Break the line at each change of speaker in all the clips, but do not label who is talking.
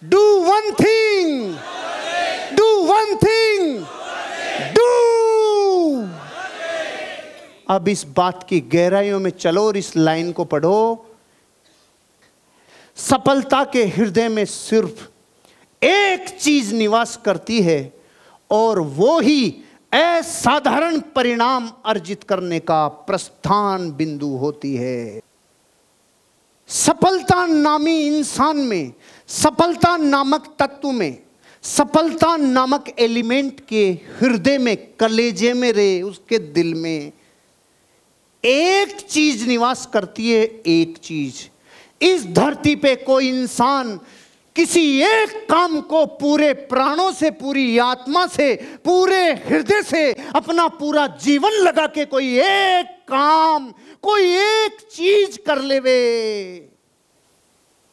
do one thing do one thing do अब इस बात की गहराइयों में चलो और इस लाइन को पढ़ो सफलता के हृदय में सिर्फ एक चीज निवास करती है और वो ही असाधारण परिणाम अर्जित करने का प्रस्थान बिंदु होती है सफलता नामी इंसान में सफलता नामक तत्व में सफलता नामक एलिमेंट के हृदय में कलेजे में रे उसके दिल में एक चीज निवास करती है एक चीज इस धरती पे कोई इंसान किसी एक काम को पूरे प्राणों से पूरी आत्मा से पूरे हृदय से अपना पूरा जीवन लगा के कोई एक काम कोई एक चीज कर लेवे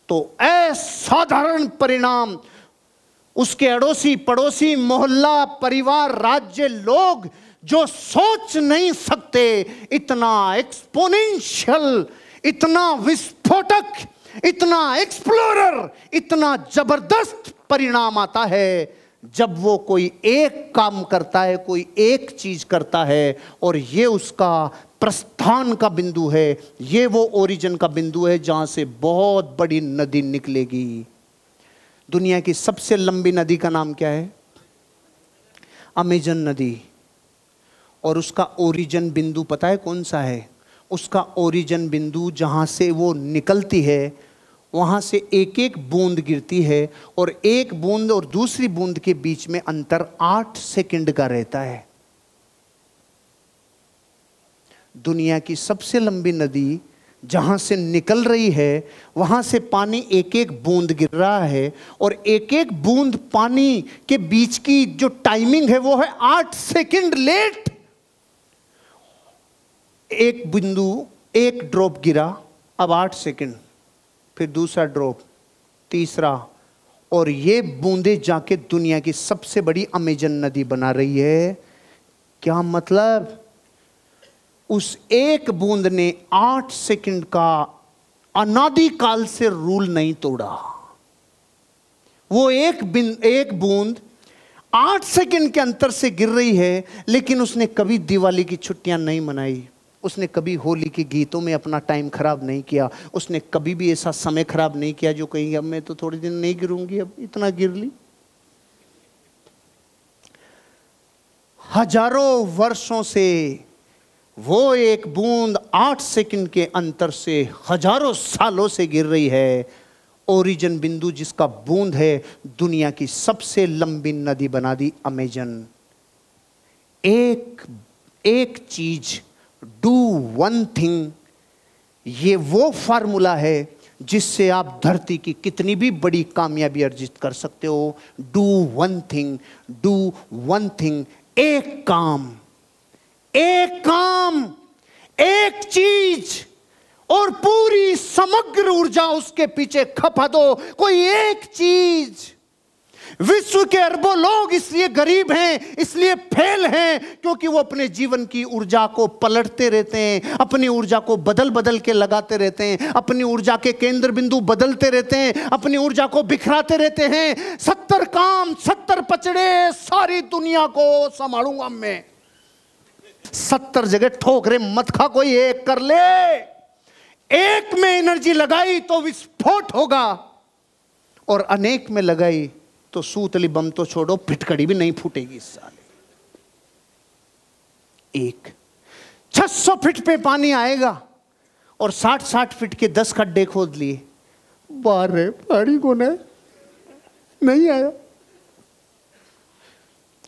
तो असाधारण परिणाम उसके अड़ोसी पड़ोसी मोहल्ला परिवार राज्य लोग जो सोच नहीं सकते इतना एक्सपोनेंशियल इतना विस्फोटक इतना एक्सप्लोरर इतना जबरदस्त परिणाम आता है जब वो कोई एक काम करता है कोई एक चीज करता है और ये उसका प्रस्थान का बिंदु है ये वो ओरिजिन का बिंदु है जहां से बहुत बड़ी नदी निकलेगी दुनिया की सबसे लंबी नदी का नाम क्या है अमेजन नदी और उसका ओरिजिन बिंदु पता है कौन सा है उसका ओरिजिन बिंदु जहां से वो निकलती है वहां से एक एक बूंद गिरती है और एक बूंद और दूसरी बूंद के बीच में अंतर आठ सेकंड का रहता है दुनिया की सबसे लंबी नदी जहाँ से निकल रही है वहाँ से पानी एक एक बूंद गिर रहा है और एक एक बूंद पानी के बीच की जो टाइमिंग है वो है आठ सेकंड लेट एक बिंदु एक ड्रॉप गिरा अब आठ सेकंड फिर दूसरा ड्रॉप तीसरा और ये बूंदे जाके दुनिया की सबसे बड़ी अमेजन नदी बना रही है क्या मतलब उस एक बूंद ने आठ सेकंड का अनादि काल से रूल नहीं तोड़ा वो एक बिन एक बूंद आठ सेकंड के अंतर से गिर रही है लेकिन उसने कभी दिवाली की छुट्टियां नहीं मनाई उसने कभी होली के गीतों में अपना टाइम खराब नहीं किया उसने कभी भी ऐसा समय खराब नहीं किया जो कहेंगे अब मैं तो थोड़े दिन नहीं गिरूंगी अब इतना गिर ली हजारों वर्षों से वो एक बूंद आठ सेकंड के अंतर से हजारों सालों से गिर रही है ओरिजिन बिंदु जिसका बूंद है दुनिया की सबसे लंबी नदी बना दी अमेजन एक एक चीज डू वन थिंग ये वो फार्मूला है जिससे आप धरती की कितनी भी बड़ी कामयाबी अर्जित कर सकते हो do one thing do one thing एक काम एक काम एक चीज और पूरी समग्र ऊर्जा उसके पीछे खपा दो कोई एक चीज विश्व के अरबों लोग इसलिए गरीब हैं इसलिए फेल हैं क्योंकि वो अपने जीवन की ऊर्जा को पलटते रहते हैं अपनी ऊर्जा को बदल बदल के लगाते रहते हैं अपनी ऊर्जा के केंद्र बिंदु बदलते रहते हैं अपनी ऊर्जा को बिखराते रहते हैं सत्तर काम सत्तर पचड़े सारी दुनिया को संभालूंगा मैं सत्तर जगह ठोकरे मत खा कोई एक कर ले एक में एनर्जी लगाई तो विस्फोट होगा और अनेक में लगाई तो सूतली बम तो छोड़ो फिटकड़ी भी नहीं फूटेगी इस साल एक 600 फीट पे पानी आएगा और 60-60 फीट के 10 खड्डे खोद लिए बारे पानी को नहीं आया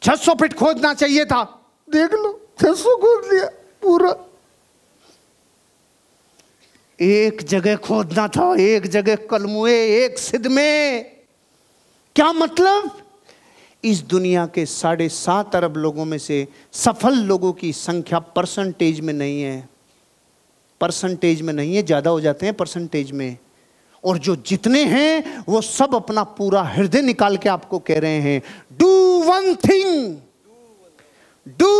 600 फीट खोदना चाहिए था देख लो थसू खोद लिया पूरा एक जगह खोदना था एक जगह कलमुए एक सिद्ध में क्या मतलब इस दुनिया के साढ़े सात अरब लोगों में से सफल लोगों की संख्या परसेंटेज में नहीं है परसेंटेज में नहीं है ज़्यादा हो जाते हैं परसेंटेज में और जो जितने हैं वो सब अपना पूरा हृदय निकाल के आपको कह रहे हैं do one thing do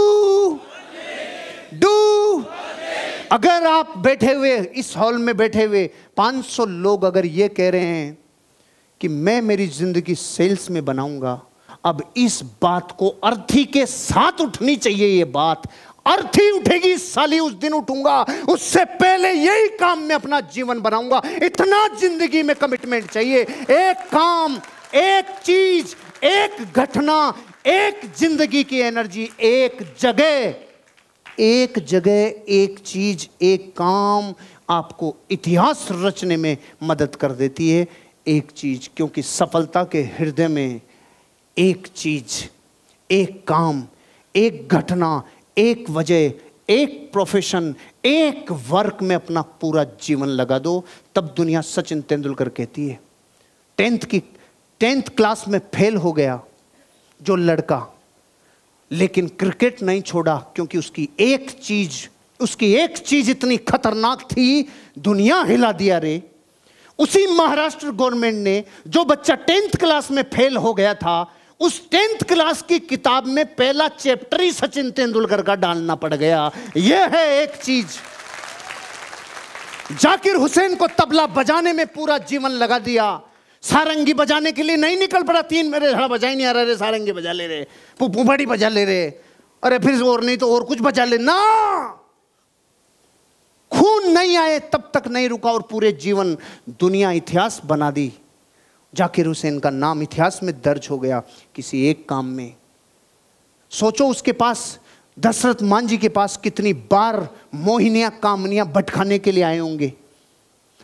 do अगर आप बैठे हुए इस हॉल में बैठे हुए 500 लोग अगर ये कह रहे हैं कि मैं मेरी जिंदगी सेल्स में बनाऊंगा अब इस बात को अर्थी के साथ उठनी चाहिए ये बात अर्थी उठेगी साली उस दिन उठूंगा उससे पहले यही काम में अपना जीवन बनाऊंगा इतना जिंदगी में कमिटमेंट चाहिए एक काम एक चीज एक घटना एक जिंदगी की एनर्जी एक जगह एक जगह एक चीज एक काम आपको इतिहास रचने में मदद कर देती है एक चीज क्योंकि सफलता के हृदय में एक चीज एक काम एक घटना एक वजह एक प्रोफेशन एक वर्क में अपना पूरा जीवन लगा दो तब दुनिया सचिन तेंदुलकर कहती है टेंथ की टेंथ क्लास में फेल हो गया जो लड़का लेकिन क्रिकेट नहीं छोड़ा क्योंकि उसकी एक चीज उसकी एक चीज इतनी खतरनाक थी दुनिया हिला दिया रे उसी महाराष्ट्र गवर्नमेंट ने जो बच्चा टेंथ क्लास में फेल हो गया था उस टेंथ क्लास की किताब में पहला चैप्टर ही सचिन तेंदुलकर का डालना पड़ गया यह है एक चीज जाकिर हुसैन को तबला बजाने में पूरा जीवन लगा दिया सारंगी बजाने के लिए नहीं निकल पड़ा तीन मेरे झड़ा बजा ही नहीं आ रहा रे सारंगी बजा ले रहे पुपड़ी बजा ले रहे अरे फिर और नहीं तो और कुछ बजा ले ना खून नहीं आए तब तक नहीं रुका और पूरे जीवन दुनिया इतिहास बना दी जाकिर हुसैन का नाम इतिहास में दर्ज हो गया किसी एक काम में सोचो उसके पास दशरथ मांझी के पास कितनी बार मोहिनियां कामनियां भटकाने के लिए आए होंगे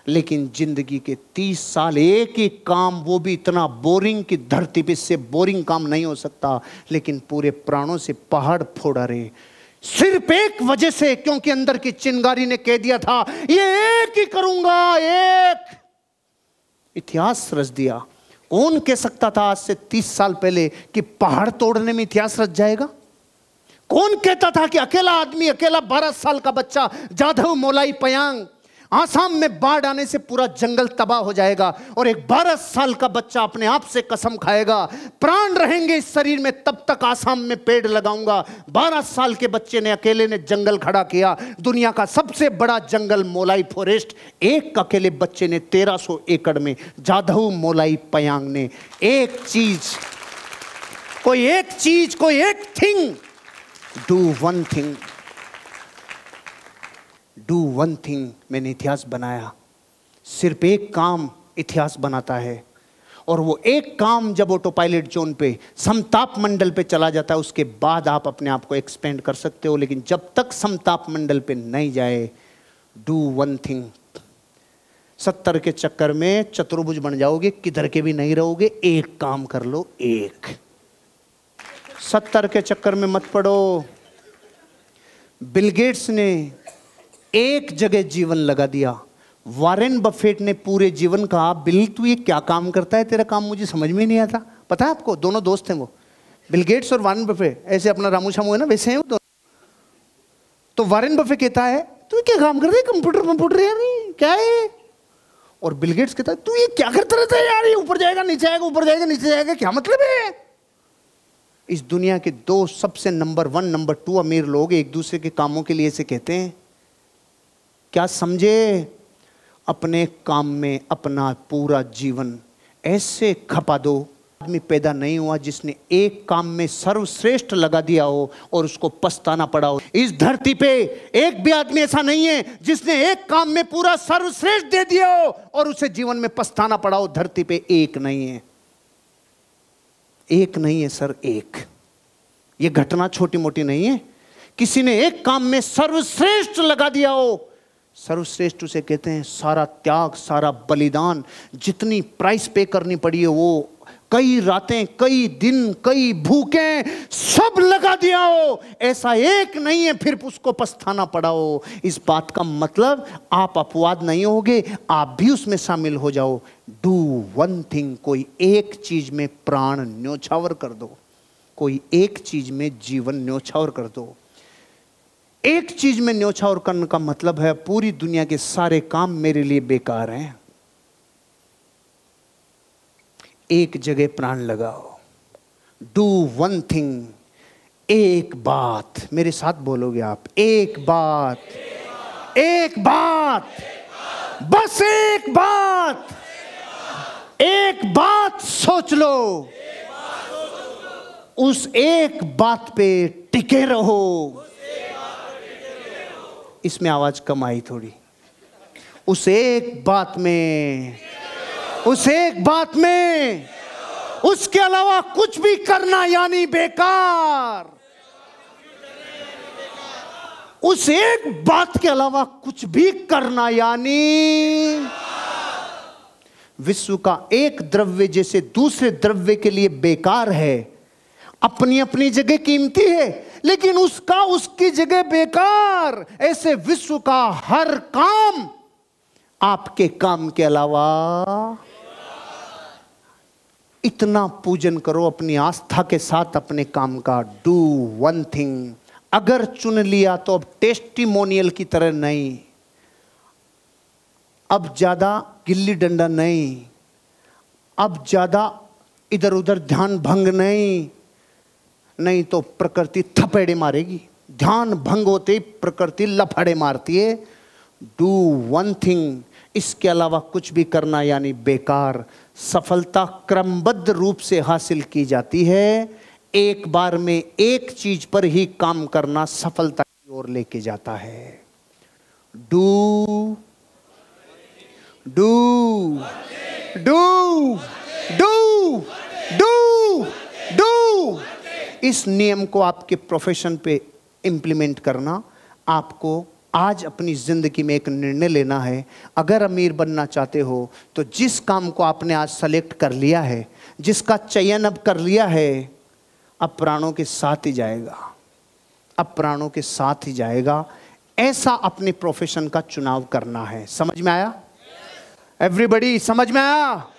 लेकिन जिंदगी के तीस साल एक ही काम वो भी इतना बोरिंग की धरती पे इससे बोरिंग काम नहीं हो सकता लेकिन पूरे प्राणों से पहाड़ फोड़ा रहे सिर्फ एक वजह से क्योंकि अंदर की चिंगारी ने कह दिया था ये एक ही करूंगा एक इतिहास रच दिया कौन कह सकता था आज से तीस साल पहले कि पहाड़ तोड़ने में इतिहास रच जाएगा कौन कहता था कि अकेला आदमी अकेला बारह साल का बच्चा जाधव मोलाई पयांग आसाम में बाढ़ आने से पूरा जंगल तबाह हो जाएगा और एक 12 साल का बच्चा अपने आप से कसम खाएगा प्राण रहेंगे इस शरीर में तब तक आसाम में पेड़ लगाऊंगा 12 साल के बच्चे ने अकेले ने जंगल खड़ा किया दुनिया का सबसे बड़ा जंगल मोलाई फॉरेस्ट एक अकेले बच्चे ने सौ एकड़ में जाधव मोलाई पयांग ने एक चीज कोई एक चीज कोई एक thing do one thing do one thing मैंने इतिहास बनाया सिर्फ एक काम इतिहास बनाता है और वो एक काम जब ऑटो पायलट जोन पे समताप मंडल पे चला जाता है उसके बाद आप अपने आप को एक्सपेंड कर सकते हो लेकिन जब तक समताप मंडल पे नहीं जाए डू वन थिंग सत्तर के चक्कर में चतुर्भुज बन जाओगे किधर के भी नहीं रहोगे एक काम कर लो एक सत्तर के चक्कर में मत पड़ो बिलगेट्स ने एक जगह जीवन लगा दिया वारेन बफेट ने पूरे जीवन कहा बिल तू ये क्या काम करता है तेरा काम मुझे समझ में नहीं आता पता है आपको दोनों दोस्त हैं वो बिल गेट्स और वारेन बफे ऐसे अपना रामू शामू है ना वैसे हैं दोनों तो वारेन बफे कहता है तू क्या काम करता है कंप्यूटर कंप्यूटर यार क्या है और बिल गेट्स कहता है तू ये क्या करता रहता है यार ये ऊपर जाएगा नीचे आएगा ऊपर जाएगा नीचे जाएगा क्या मतलब है इस दुनिया के दो सबसे नंबर वन नंबर टू अमीर लोग एक दूसरे के कामों के लिए ऐसे कहते हैं क्या समझे अपने काम में अपना पूरा जीवन ऐसे खपा दो आदमी पैदा नहीं हुआ जिसने एक काम में सर्वश्रेष्ठ लगा दिया हो और उसको पछताना पड़ा हो इस धरती पे एक भी आदमी ऐसा नहीं है जिसने एक काम में पूरा सर्वश्रेष्ठ दे दिया हो और उसे जीवन में पछताना पड़ा हो धरती पे एक नहीं है एक नहीं है सर एक ये घटना छोटी मोटी नहीं है किसी ने एक काम में सर्वश्रेष्ठ लगा दिया हो सर्वश्रेष्ठ उसे कहते हैं सारा त्याग सारा बलिदान जितनी प्राइस पे करनी पड़ी है वो कई रातें कई दिन कई भूखें सब लगा दिया हो ऐसा एक नहीं है फिर उसको पछताना पड़ा हो इस बात का मतलब आप अपवाद नहीं होगे आप भी उसमें शामिल हो जाओ डू वन थिंग कोई एक चीज में प्राण न्योछावर कर दो कोई एक चीज में जीवन न्योछावर कर दो एक चीज में न्योछावर करने का मतलब है पूरी दुनिया के सारे काम मेरे लिए बेकार हैं एक जगह प्राण लगाओ डू वन थिंग एक बात मेरे साथ बोलोगे आप एक बात एक बात बस एक बात एक बात सोच लो उस एक बात पे टिके रहो इसमें आवाज कम आई थोड़ी उस एक बात में उस एक बात में उसके अलावा कुछ भी करना यानी बेकार उस एक बात के अलावा कुछ भी करना यानी विश्व का एक द्रव्य जैसे दूसरे द्रव्य के लिए बेकार है अपनी अपनी जगह कीमती है लेकिन उसका उसकी जगह बेकार ऐसे विश्व का हर काम आपके काम के अलावा इतना पूजन करो अपनी आस्था के साथ अपने काम का डू वन थिंग अगर चुन लिया तो अब टेस्टिमोनियल की तरह नहीं अब ज़्यादा गिल्ली डंडा नहीं अब ज़्यादा इधर उधर ध्यान भंग नहीं नहीं तो प्रकृति थपेड़े मारेगी ध्यान भंग होते ही प्रकृति लफड़े मारती है डू वन थिंग इसके अलावा कुछ भी करना यानी बेकार सफलता क्रमबद्ध रूप से हासिल की जाती है एक बार में एक चीज पर ही काम करना सफलता की ओर लेके जाता है do do do do do do इस नियम को आपके प्रोफेशन पे इम्प्लीमेंट करना आपको आज अपनी ज़िंदगी में एक निर्णय लेना है अगर अमीर बनना चाहते हो तो जिस काम को आपने आज सेलेक्ट कर लिया है जिसका चयन अब कर लिया है अब प्राणों के साथ ही जाएगा अब प्राणों के साथ ही जाएगा ऐसा अपने प्रोफेशन का चुनाव करना है समझ में आया एवरीबडी समझ में आया